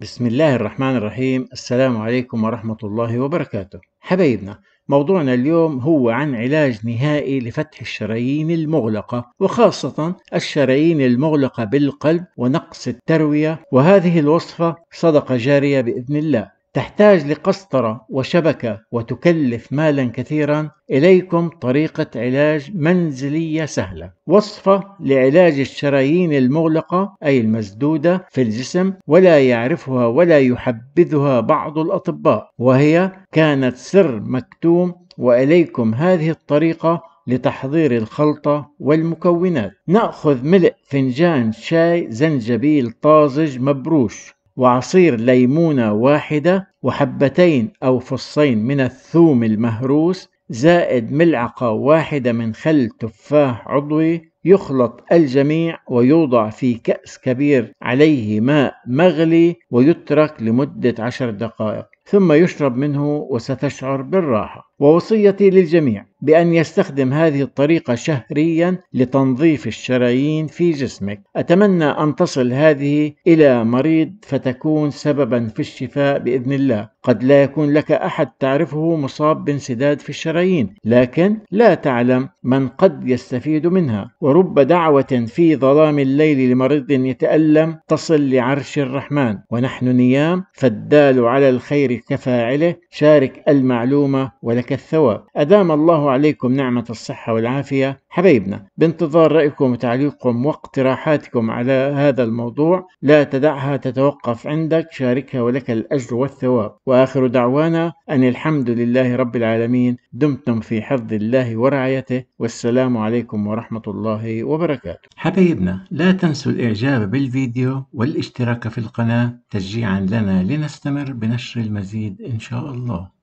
بسم الله الرحمن الرحيم السلام عليكم ورحمة الله وبركاته حبايبنا موضوعنا اليوم هو عن علاج نهائي لفتح الشرايين المغلقة وخاصة الشرايين المغلقة بالقلب ونقص التروية وهذه الوصفة صدقة جارية بإذن الله تحتاج لقسطرة وشبكة وتكلف مالا كثيرا إليكم طريقة علاج منزلية سهلة وصفة لعلاج الشرايين المغلقة أي المسدودة في الجسم ولا يعرفها ولا يحبذها بعض الأطباء وهي كانت سر مكتوم وإليكم هذه الطريقة لتحضير الخلطة والمكونات نأخذ ملء فنجان شاي زنجبيل طازج مبروش وعصير ليمونة واحدة وحبتين أو فصين من الثوم المهروس زائد ملعقة واحدة من خل تفاح عضوي يخلط الجميع ويوضع في كأس كبير عليه ماء مغلي ويترك لمدة عشر دقائق ثم يشرب منه وستشعر بالراحة ووصيتي للجميع بأن يستخدم هذه الطريقة شهريا لتنظيف الشرايين في جسمك. أتمنى أن تصل هذه إلى مريض فتكون سببا في الشفاء بإذن الله. قد لا يكون لك أحد تعرفه مصاب بانسداد في الشرايين، لكن لا تعلم من قد يستفيد منها، ورب دعوة في ظلام الليل لمريض يتألم تصل لعرش الرحمن، ونحن نيام فالدال على الخير كفاعله، شارك المعلومة ولك ذلك الثواب أدام الله عليكم نعمة الصحة والعافية حبايبنا بانتظار رأيكم وتعليقكم واقتراحاتكم على هذا الموضوع لا تدعها تتوقف عندك شاركها ولك الأجر والثواب وآخر دعوانا أن الحمد لله رب العالمين دمتم في حفظ الله ورعايته والسلام عليكم ورحمة الله وبركاته حبايبنا لا تنسوا الإعجاب بالفيديو والاشتراك في القناة تشجيعا لنا لنستمر بنشر المزيد إن شاء الله